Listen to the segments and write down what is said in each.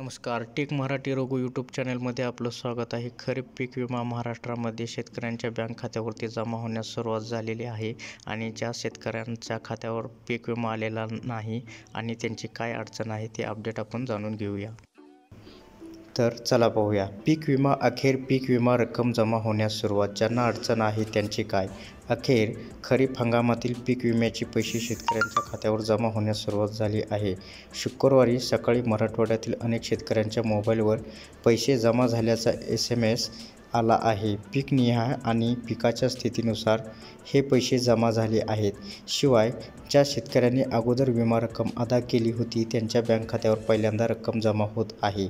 नमस्कार टेक मराठी रोगो यूट्यूब चॅनलमध्ये आपलं स्वागत आहे खरीप पीक विमा महाराष्ट्रामध्ये शेतकऱ्यांच्या बँक खात्यावरती जमा होण्यास सुरुवात झालेली आहे आणि ज्या शेतकऱ्यांच्या खात्यावर पीक विमा आलेला नाही आणि त्यांची काय अडचण आहे ते अपडेट आपण जाणून घेऊया तर चला पाहूया पीक विमा अखेर पीक विमा रक्कम जमा होण्यास सुरुवात ज्यांना अडचण आहे त्यांची काय अखेर खरीप हंगामातील पीक विम्याचे पैसे शेतकऱ्यांच्या खात्यावर जमा होण्यास सुरुवात झाली आहे शुक्रवारी सकाळी मराठवाड्यातील अनेक शेतकऱ्यांच्या मोबाईलवर पैसे जमा झाल्याचा एस एम एस आला आहे पीकनिहाय आणि पिकाच्या स्थितीनुसार हे पैसे जमा झाले आहेत शिवाय ज्या शेतकऱ्यांनी अगोदर विमा रक्कम अदा केली होती त्यांच्या बँक खात्यावर पहिल्यांदा रक्कम जमा होत आहे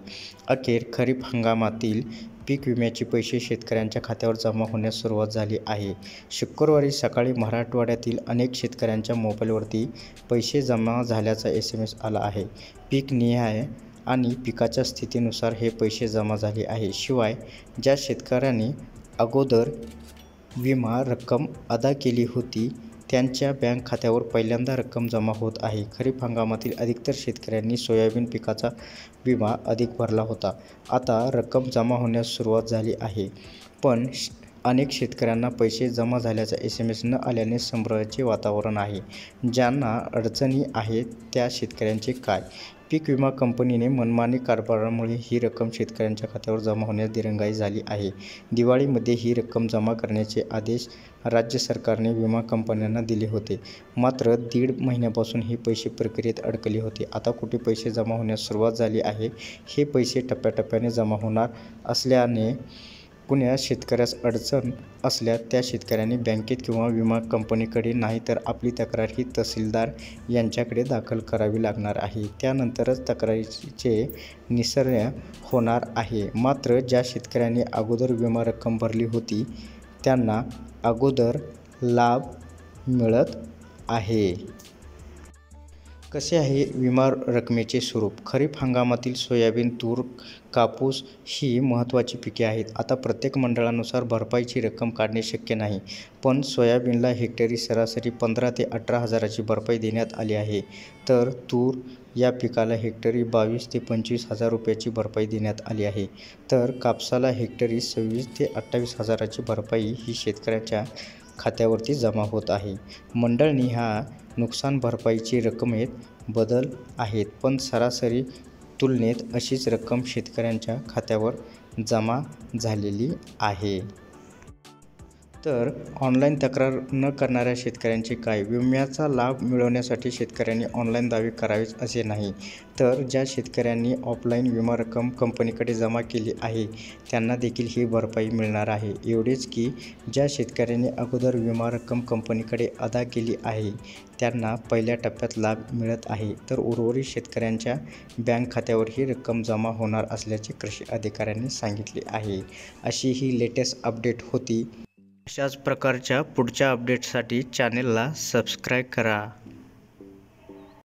अखेर खरीप हंगामातील पीक विम्याचे पैसे शेतकऱ्यांच्या खात्यावर जमा होण्यास सुरुवात झाली आहे शुक्रवारी सकाळी मराठवाड्यातील अनेक शेतकऱ्यांच्या मोबाईलवरती पैसे जमा झाल्याचा एस एम एस आला आहे पीक निहाय आणि पिकाच्या स्थितीनुसार हे पैसे जमा झाले आहे शिवाय ज्या शेतकऱ्यांनी अगोदर विमा रक्कम अदा केली होती त्यांच्या बँक खात्यावर पहिल्यांदा रक्कम जमा होत आहे खरीप हंगामातील अधिकतर शेतकऱ्यांनी सोयाबीन पिकाचा विमा अधिक भरला होता आता रक्कम जमा होण्यास सुरुवात झाली आहे पण अनेक शेतकऱ्यांना पैसे जमा झाल्याचा एस एम एस न आल्याने संभ्रमाचे वातावरण आहे ज्यांना अडचणी आहेत त्या शेतकऱ्यांचे काय पीक विमा कंपनीने मनमानी कारभारामुळे ही रक्कम शेतकऱ्यांच्या खात्यावर जमा होण्यास दिरंगाई झाली आहे दिवाळीमध्ये ही रक्कम जमा करण्याचे आदेश राज्य सरकारने विमा कंपन्यांना दिले होते मात्र दीड महिन्यापासून हे पैसे प्रक्रियेत अडकले होते आता कुठे पैसे जमा होण्यास सुरुवात झाली आहे हे पैसे टप्प्याटप्प्याने जमा होणार असल्याने पुण्यात शेतकऱ्यास अडचण असल्यास त्या शेतकऱ्याने बँकेत किंवा विमा कंपनीकडे नाही तर आपली तक्रार ही तहसीलदार यांच्याकडे दाखल करावी लागणार आहे त्यानंतरच तक्रारीचे निसर्ग होणार आहे मात्र ज्या शेतकऱ्यांनी अगोदर विमा रक्कम भरली होती त्यांना अगोदर लाभ मिळत आहे कसे आहे विमा रकमेचे स्वरूप खरीप हंगामातील सोयाबीन तूर कापूस ही महत्त्वाची पिके आहेत आता प्रत्येक मंडळानुसार भरपाईची रक्कम काढणे शक्य नाही पण सोयाबीनला हेक्टरी सरासरी पंधरा ते अठरा हजाराची भरपाई देण्यात आली आहे तर तूर या पिकाला हेक्टरी बावीस ते पंचवीस हजार रुपयाची भरपाई देण्यात आली आहे तर कापसाला हेक्टरी सव्वीस ते अठ्ठावीस हजाराची भरपाई ही शेतकऱ्याच्या खात्यावरती जमा होत आहे मंडळनी हा नुकसान भरपाईची रकमेत बदल आहेत पण सरासरी तुलनेत अशीच रक्कम शेतकऱ्यांच्या खात्यावर जमा झालेली आहे तर ऑनलाईन तक्रार न करणाऱ्या शेतकऱ्यांचे काय विम्याचा लाभ मिळवण्यासाठी शेतकऱ्यांनी ऑनलाईन दावे करावेच असे नाही तर ज्या शेतकऱ्यांनी ऑफलाईन विमा रक्कम कंपनीकडे जमा केली आहे त्यांना देखील ही भरपाई मिळणार आहे एवढेच की ज्या शेतकऱ्यांनी अगोदर विमा रक्कम कंपनीकडे अदा केली आहे त्यांना पहिल्या टप्प्यात लाभ मिळत आहे तर उर्वरित शेतकऱ्यांच्या बँक खात्यावर ही रक्कम जमा होणार असल्याचे कृषी अधिकाऱ्यांनी सांगितले आहे अशी ही लेटेस्ट अपडेट होती अशाच प्रकारच्या पुढच्या अपडेट्ससाठी चॅनेलला सबस्क्राईब करा